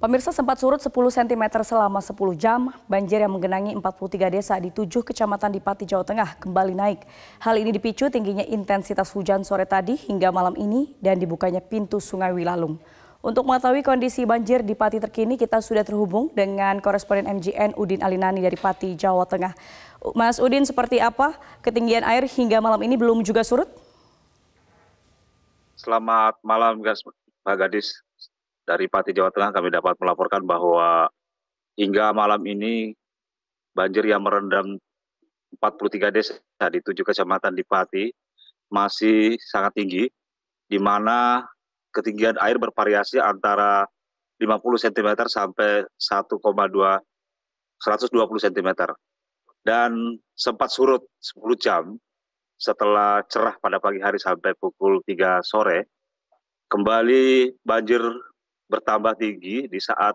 Pemirsa sempat surut 10 cm selama 10 jam, banjir yang menggenangi 43 desa di 7 kecamatan di Pati, Jawa Tengah kembali naik. Hal ini dipicu tingginya intensitas hujan sore tadi hingga malam ini dan dibukanya pintu Sungai Wilalung. Untuk mengetahui kondisi banjir di Pati terkini, kita sudah terhubung dengan koresponden MGN Udin Alinani dari Pati, Jawa Tengah. Mas Udin, seperti apa ketinggian air hingga malam ini belum juga surut? Selamat malam, Mbak Gadis dari Pati Jawa Tengah kami dapat melaporkan bahwa hingga malam ini banjir yang merendam 43 desa di tujuh kecamatan di Pati masih sangat tinggi, di mana ketinggian air bervariasi antara 50 cm sampai 1,2 120 cm. Dan sempat surut 10 jam setelah cerah pada pagi hari sampai pukul 3 sore, kembali banjir bertambah tinggi di saat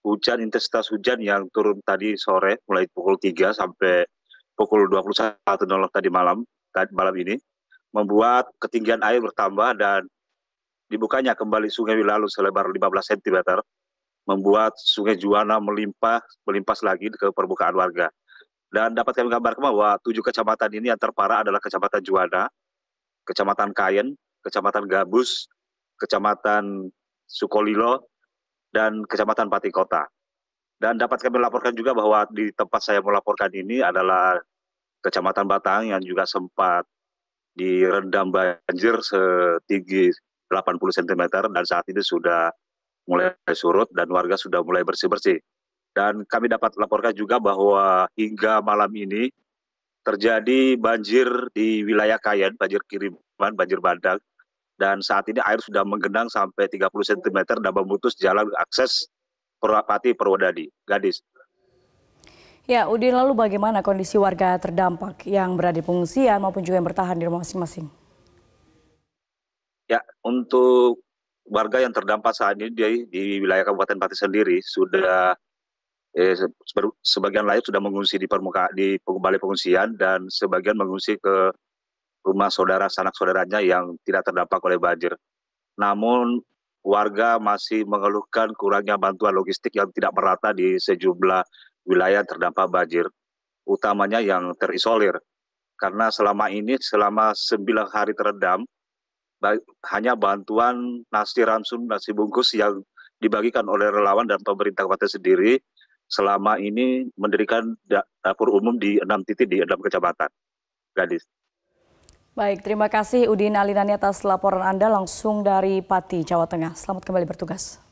hujan intensitas hujan yang turun tadi sore mulai pukul 3 sampai pukul 21.00 tadi malam tadi malam ini membuat ketinggian air bertambah dan dibukanya kembali sungai Wilalu selebar 15 cm membuat sungai Juwana melimpah melimpas lagi ke permukaan warga. Dan dapat kami gambarkan bahwa tujuh kecamatan ini yang terparah adalah Kecamatan Juwana, Kecamatan Kayen, Kecamatan Gabus, Kecamatan Sukolilo, dan Kecamatan Pati Kota. Dan dapat kami laporkan juga bahwa di tempat saya melaporkan ini adalah Kecamatan Batang yang juga sempat direndam banjir setinggi 80 cm dan saat ini sudah mulai surut dan warga sudah mulai bersih-bersih. Dan kami dapat laporkan juga bahwa hingga malam ini terjadi banjir di wilayah Kayen banjir kiriman, banjir bandang dan saat ini air sudah menggenang sampai 30 cm dan memutus jalan akses Purwapati Purwodadi. Gadis. Ya, Udin lalu bagaimana kondisi warga terdampak yang berada di pengungsian maupun juga yang bertahan di rumah masing-masing? Ya, untuk warga yang terdampak saat ini di, di wilayah Kabupaten Pati sendiri sudah eh, sebagian lain sudah mengungsi di permuka di balai pengungsian dan sebagian mengungsi ke rumah saudara sanak saudaranya yang tidak terdampak oleh banjir. Namun warga masih mengeluhkan kurangnya bantuan logistik yang tidak merata di sejumlah wilayah terdampak banjir, utamanya yang terisolir. Karena selama ini selama sembilan hari terendam hanya bantuan nasi ransum nasi bungkus yang dibagikan oleh relawan dan pemerintah kota sendiri selama ini mendirikan dapur umum di enam titik di enam kecamatan. Gadis. Baik, terima kasih Udin Alinani atas laporan Anda langsung dari Pati, Jawa Tengah. Selamat kembali bertugas.